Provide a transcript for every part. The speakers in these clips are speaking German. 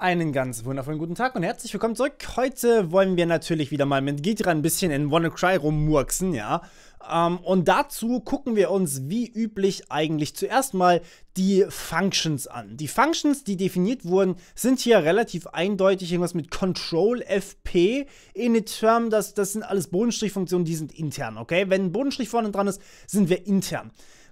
Einen ganz wundervollen guten Tag und herzlich willkommen zurück. Heute wollen wir natürlich wieder mal mit Gitra ein bisschen in WannaCry rummurksen, ja. Ähm, und dazu gucken wir uns wie üblich eigentlich zuerst mal die Functions an. Die Functions, die definiert wurden, sind hier relativ eindeutig. Irgendwas mit Control FP in the Term, das, das sind alles Bodenstrichfunktionen, die sind intern, okay? Wenn ein Bodenstrich vorne dran ist, sind wir intern.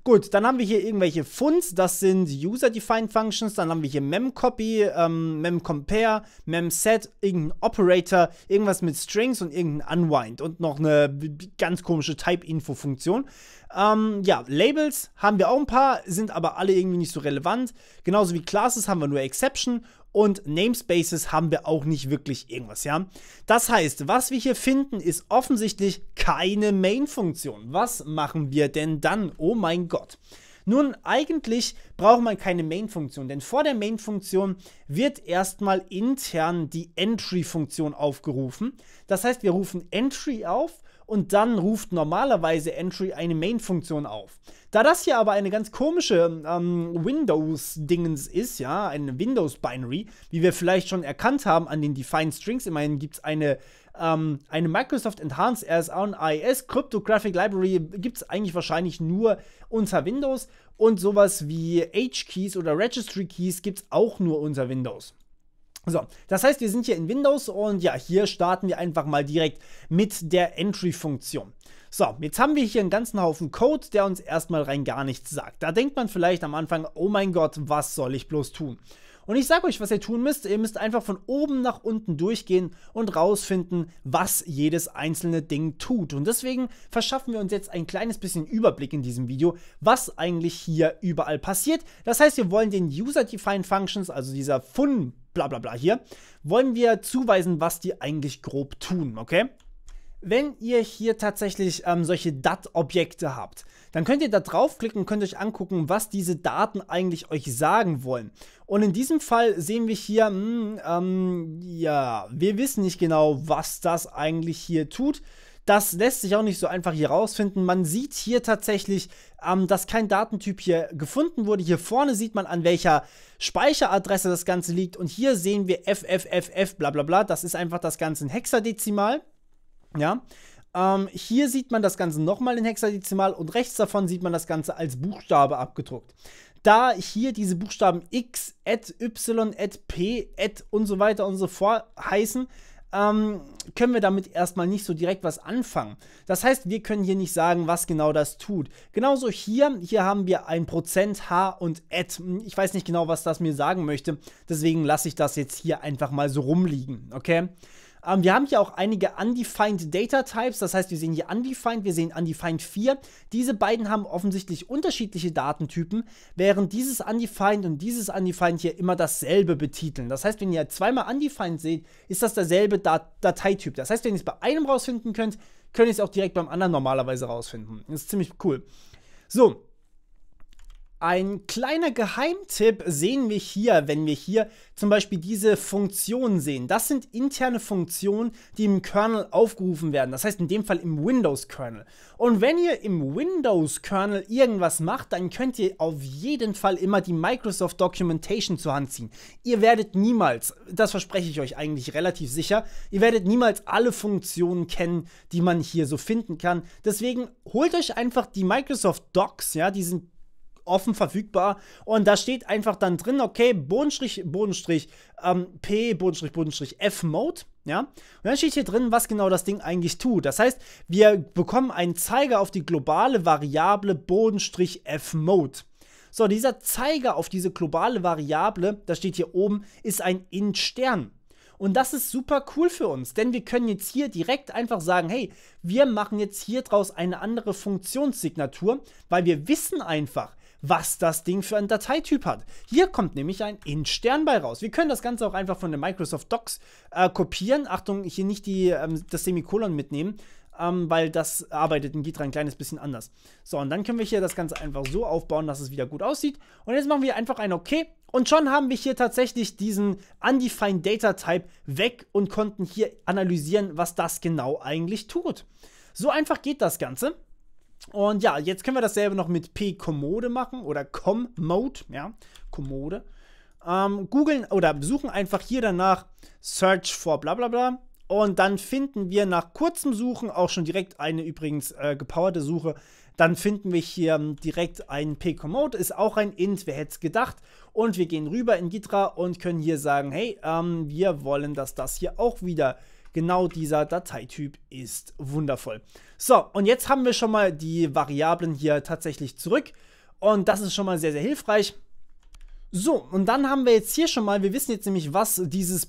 Gut, dann haben wir hier irgendwelche Funds, das sind User-Defined Functions, dann haben wir hier Memcopy, ähm, Memcompare, Memset, irgendein Operator, irgendwas mit Strings und irgendein Unwind und noch eine ganz komische Type-Info-Funktion. Ähm, ja, Labels haben wir auch ein paar, sind aber alle irgendwie nicht so relevant. Genauso wie Classes haben wir nur Exception und Namespaces haben wir auch nicht wirklich irgendwas, ja. Das heißt, was wir hier finden, ist offensichtlich keine Main-Funktion. Was machen wir denn dann? Oh mein Gott. Nun, eigentlich braucht man keine Main-Funktion, denn vor der Main-Funktion wird erstmal intern die Entry-Funktion aufgerufen. Das heißt, wir rufen Entry auf und dann ruft normalerweise Entry eine Main-Funktion auf. Da das hier aber eine ganz komische ähm, Windows-Dingens ist, ja, eine Windows-Binary, wie wir vielleicht schon erkannt haben an den Defined Strings, immerhin gibt es eine, ähm, eine Microsoft Enhanced RSA und AES Cryptographic Library, gibt es eigentlich wahrscheinlich nur unter Windows und sowas wie H-Keys oder Registry Keys gibt es auch nur unter Windows. So, das heißt, wir sind hier in Windows und ja, hier starten wir einfach mal direkt mit der Entry-Funktion. So, jetzt haben wir hier einen ganzen Haufen Code, der uns erstmal rein gar nichts sagt. Da denkt man vielleicht am Anfang, oh mein Gott, was soll ich bloß tun? Und ich sage euch, was ihr tun müsst. Ihr müsst einfach von oben nach unten durchgehen und rausfinden, was jedes einzelne Ding tut. Und deswegen verschaffen wir uns jetzt ein kleines bisschen Überblick in diesem Video, was eigentlich hier überall passiert. Das heißt, wir wollen den User-Defined Functions, also dieser Fun- bla bla bla hier, wollen wir zuweisen, was die eigentlich grob tun, okay? Wenn ihr hier tatsächlich ähm, solche DAT-Objekte habt, dann könnt ihr da draufklicken und könnt euch angucken, was diese Daten eigentlich euch sagen wollen. Und in diesem Fall sehen wir hier, mh, hm, ähm, ja, wir wissen nicht genau, was das eigentlich hier tut. Das lässt sich auch nicht so einfach hier rausfinden. Man sieht hier tatsächlich, ähm, dass kein Datentyp hier gefunden wurde. Hier vorne sieht man, an welcher Speicheradresse das Ganze liegt. Und hier sehen wir FFFF, bla bla bla. Das ist einfach das Ganze in Hexadezimal. Ja. Ähm, hier sieht man das Ganze nochmal in Hexadezimal und rechts davon sieht man das Ganze als Buchstabe abgedruckt da hier diese Buchstaben X, Y, P, at und so weiter und so fort heißen, ähm, können wir damit erstmal nicht so direkt was anfangen. Das heißt, wir können hier nicht sagen, was genau das tut. Genauso hier, hier haben wir ein Prozent H und Add. Ich weiß nicht genau, was das mir sagen möchte, deswegen lasse ich das jetzt hier einfach mal so rumliegen, okay? Ähm, wir haben hier auch einige Undefined Data Types, das heißt, wir sehen hier Undefined, wir sehen Undefined 4. Diese beiden haben offensichtlich unterschiedliche Datentypen, während dieses Undefined und dieses Undefined hier immer dasselbe betiteln. Das heißt, wenn ihr zweimal Undefined seht, ist das derselbe Dat Dateityp. Das heißt, wenn ihr es bei einem rausfinden könnt, könnt ihr es auch direkt beim anderen normalerweise rausfinden. Das ist ziemlich cool. So, ein kleiner Geheimtipp sehen wir hier, wenn wir hier zum Beispiel diese Funktionen sehen. Das sind interne Funktionen, die im Kernel aufgerufen werden. Das heißt in dem Fall im Windows-Kernel. Und wenn ihr im Windows-Kernel irgendwas macht, dann könnt ihr auf jeden Fall immer die Microsoft Documentation zur Hand ziehen. Ihr werdet niemals, das verspreche ich euch eigentlich relativ sicher, ihr werdet niemals alle Funktionen kennen, die man hier so finden kann. Deswegen holt euch einfach die Microsoft Docs, ja, die sind offen verfügbar. Und da steht einfach dann drin, okay, Bodenstrich, Bodenstrich, ähm, P, Bodenstrich, Bodenstrich, F-Mode. Ja? Und dann steht hier drin, was genau das Ding eigentlich tut. Das heißt, wir bekommen einen Zeiger auf die globale Variable Bodenstrich F-Mode. So, dieser Zeiger auf diese globale Variable, das steht hier oben, ist ein Int-Stern. Und das ist super cool für uns, denn wir können jetzt hier direkt einfach sagen, hey, wir machen jetzt hier draus eine andere Funktionssignatur, weil wir wissen einfach, was das Ding für einen Dateityp hat. Hier kommt nämlich ein Int-Stern bei raus. Wir können das Ganze auch einfach von der Microsoft Docs äh, kopieren. Achtung, hier nicht die, ähm, das Semikolon mitnehmen, ähm, weil das arbeitet in Gitra ein kleines bisschen anders. So, und dann können wir hier das Ganze einfach so aufbauen, dass es wieder gut aussieht. Und jetzt machen wir einfach ein OK. Und schon haben wir hier tatsächlich diesen Undefined Data Type weg und konnten hier analysieren, was das genau eigentlich tut. So einfach geht das Ganze. Und ja, jetzt können wir dasselbe noch mit P-Kommode machen oder Com-Mode, ja, Kommode. Ähm, googeln oder suchen einfach hier danach Search for bla bla bla. Und dann finden wir nach kurzem Suchen auch schon direkt eine übrigens äh, gepowerte Suche. Dann finden wir hier ähm, direkt einen P-Commode, ist auch ein Int, wer hätte es gedacht. Und wir gehen rüber in Gitra und können hier sagen, hey, ähm, wir wollen, dass das hier auch wieder Genau dieser Dateityp ist wundervoll. So, und jetzt haben wir schon mal die Variablen hier tatsächlich zurück. Und das ist schon mal sehr, sehr hilfreich. So, und dann haben wir jetzt hier schon mal, wir wissen jetzt nämlich, was dieses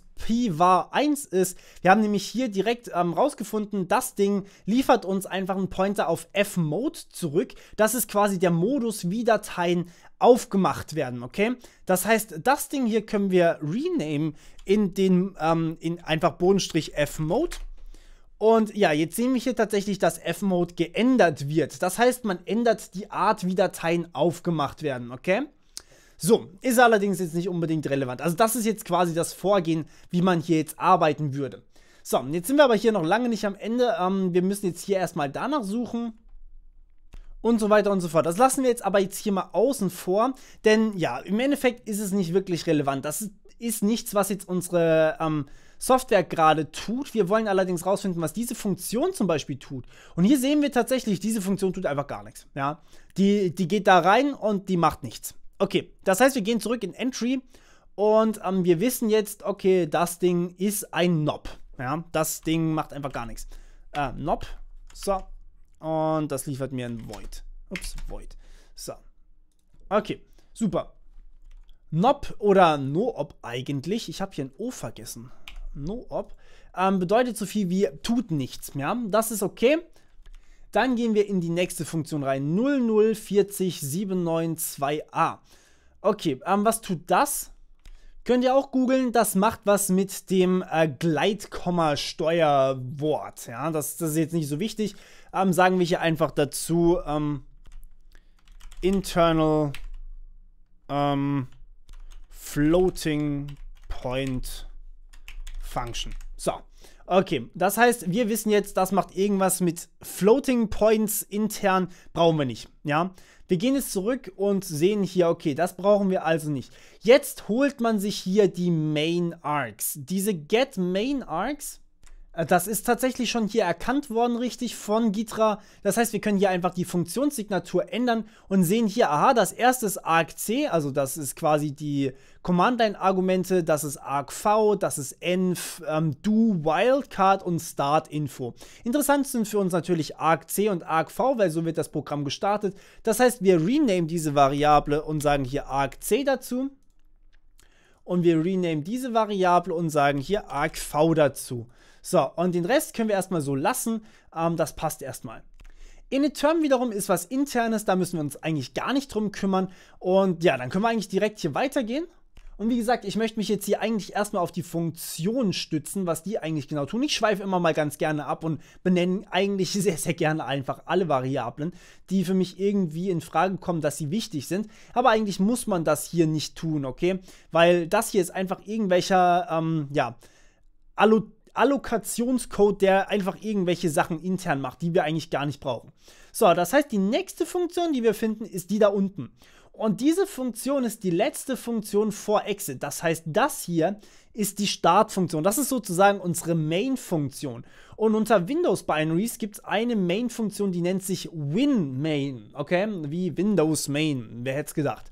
war 1 ist. Wir haben nämlich hier direkt ähm, rausgefunden, das Ding liefert uns einfach einen Pointer auf F-Mode zurück. Das ist quasi der Modus, wie Dateien aufgemacht werden, okay? Das heißt, das Ding hier können wir rename in den, ähm, in einfach Bodenstrich F-Mode. Und ja, jetzt sehen wir hier tatsächlich, dass F-Mode geändert wird. Das heißt, man ändert die Art, wie Dateien aufgemacht werden, okay? So, ist allerdings jetzt nicht unbedingt relevant. Also das ist jetzt quasi das Vorgehen, wie man hier jetzt arbeiten würde. So, jetzt sind wir aber hier noch lange nicht am Ende. Ähm, wir müssen jetzt hier erstmal danach suchen und so weiter und so fort. Das lassen wir jetzt aber jetzt hier mal außen vor, denn ja, im Endeffekt ist es nicht wirklich relevant. Das ist nichts, was jetzt unsere ähm, Software gerade tut. Wir wollen allerdings rausfinden, was diese Funktion zum Beispiel tut. Und hier sehen wir tatsächlich, diese Funktion tut einfach gar nichts. Ja? Die, die geht da rein und die macht nichts. Okay, das heißt, wir gehen zurück in Entry und ähm, wir wissen jetzt, okay, das Ding ist ein Nob. Ja, das Ding macht einfach gar nichts. Äh, Knob, so. Und das liefert mir ein Void. Ups, Void. So. Okay, super. Nob oder Noob eigentlich. Ich habe hier ein O vergessen. Noob ähm, bedeutet so viel wie tut nichts. Ja, das ist okay. Dann gehen wir in die nächste Funktion rein, 0040792a. Okay, ähm, was tut das? Könnt ihr auch googeln, das macht was mit dem äh, Gleitkomma-Steuerwort. Ja, das, das, ist jetzt nicht so wichtig. Ähm, sagen wir hier einfach dazu ähm, Internal ähm, Floating Point Function. So, okay. Das heißt, wir wissen jetzt, das macht irgendwas mit Floating Points intern, brauchen wir nicht. Ja, wir gehen jetzt zurück und sehen hier, okay, das brauchen wir also nicht. Jetzt holt man sich hier die Main Arcs. Diese Get Main Arcs äh, das ist tatsächlich schon hier erkannt worden, richtig, von Gitra. Das heißt, wir können hier einfach die Funktionssignatur ändern und sehen hier, aha, das erste ist argc, also das ist quasi die Command-Line-Argumente, das ist argv, das ist env, ähm, do, wildcard und start-info. Interessant sind für uns natürlich argc und argv, weil so wird das Programm gestartet. Das heißt, wir rename diese Variable und sagen hier argc dazu. Und wir rename diese Variable und sagen hier argv dazu. So, und den Rest können wir erstmal so lassen. Ähm, das passt erstmal. Initterm wiederum ist was internes, da müssen wir uns eigentlich gar nicht drum kümmern. Und ja, dann können wir eigentlich direkt hier weitergehen. Und wie gesagt, ich möchte mich jetzt hier eigentlich erstmal auf die Funktionen stützen, was die eigentlich genau tun. Ich schweife immer mal ganz gerne ab und benenne eigentlich sehr, sehr gerne einfach alle Variablen, die für mich irgendwie in Frage kommen, dass sie wichtig sind. Aber eigentlich muss man das hier nicht tun, okay? Weil das hier ist einfach irgendwelcher, ähm, ja, Allotonen. Allokationscode, der einfach irgendwelche Sachen intern macht, die wir eigentlich gar nicht brauchen. So, das heißt, die nächste Funktion, die wir finden, ist die da unten. Und diese Funktion ist die letzte Funktion vor Exit. Das heißt, das hier ist die Startfunktion. Das ist sozusagen unsere Main-Funktion. Und unter Windows-Binaries gibt es eine Main-Funktion, die nennt sich WinMain. Okay, wie Windows Main. Wer hätte es gedacht?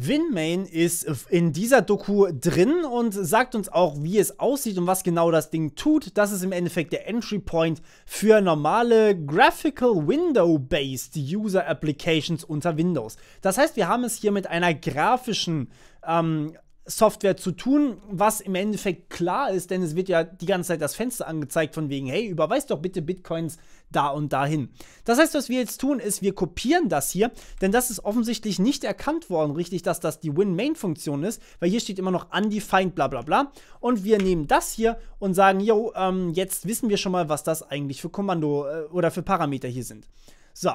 Winmain ist in dieser Doku drin und sagt uns auch, wie es aussieht und was genau das Ding tut. Das ist im Endeffekt der Entry Point für normale Graphical Window-Based User Applications unter Windows. Das heißt, wir haben es hier mit einer grafischen ähm, Software zu tun, was im Endeffekt klar ist, denn es wird ja die ganze Zeit das Fenster angezeigt von wegen, hey, überweis doch bitte Bitcoins da und dahin. Das heißt, was wir jetzt tun, ist, wir kopieren das hier, denn das ist offensichtlich nicht erkannt worden, richtig, dass das die Win-Main-Funktion ist, weil hier steht immer noch undefined, bla bla bla. Und wir nehmen das hier und sagen, yo, ähm, jetzt wissen wir schon mal, was das eigentlich für Kommando äh, oder für Parameter hier sind. So,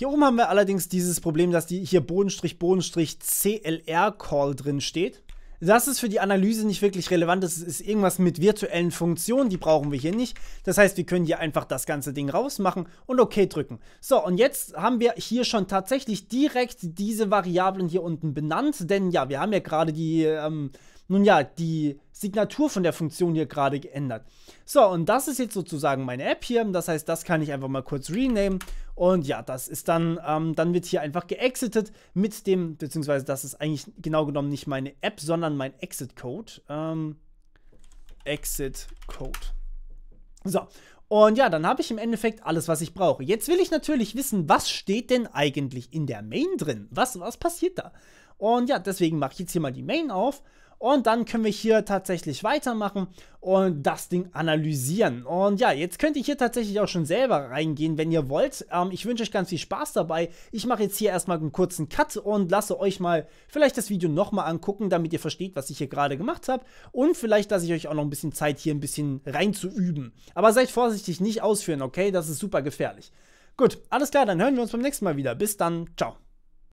hier oben haben wir allerdings dieses Problem, dass die hier Bodenstrich Bodenstrich CLR Call drin steht. Das ist für die Analyse nicht wirklich relevant. Das ist irgendwas mit virtuellen Funktionen, die brauchen wir hier nicht. Das heißt, wir können hier einfach das ganze Ding rausmachen und OK drücken. So, und jetzt haben wir hier schon tatsächlich direkt diese Variablen hier unten benannt, denn ja, wir haben ja gerade die ähm, nun ja, die Signatur von der Funktion hier gerade geändert. So, und das ist jetzt sozusagen meine App hier. Das heißt, das kann ich einfach mal kurz renamen. Und ja, das ist dann, ähm, dann wird hier einfach geexitet mit dem, beziehungsweise das ist eigentlich genau genommen nicht meine App, sondern mein Exit-Code. Ähm, Exit-Code. So, und ja, dann habe ich im Endeffekt alles, was ich brauche. Jetzt will ich natürlich wissen, was steht denn eigentlich in der Main drin? Was, was passiert da? Und ja, deswegen mache ich jetzt hier mal die Main auf und dann können wir hier tatsächlich weitermachen und das Ding analysieren. Und ja, jetzt könnt ihr hier tatsächlich auch schon selber reingehen, wenn ihr wollt. Ähm, ich wünsche euch ganz viel Spaß dabei. Ich mache jetzt hier erstmal einen kurzen Cut und lasse euch mal vielleicht das Video nochmal angucken, damit ihr versteht, was ich hier gerade gemacht habe. Und vielleicht lasse ich euch auch noch ein bisschen Zeit, hier ein bisschen reinzuüben. Aber seid vorsichtig, nicht ausführen, okay? Das ist super gefährlich. Gut, alles klar, dann hören wir uns beim nächsten Mal wieder. Bis dann, ciao.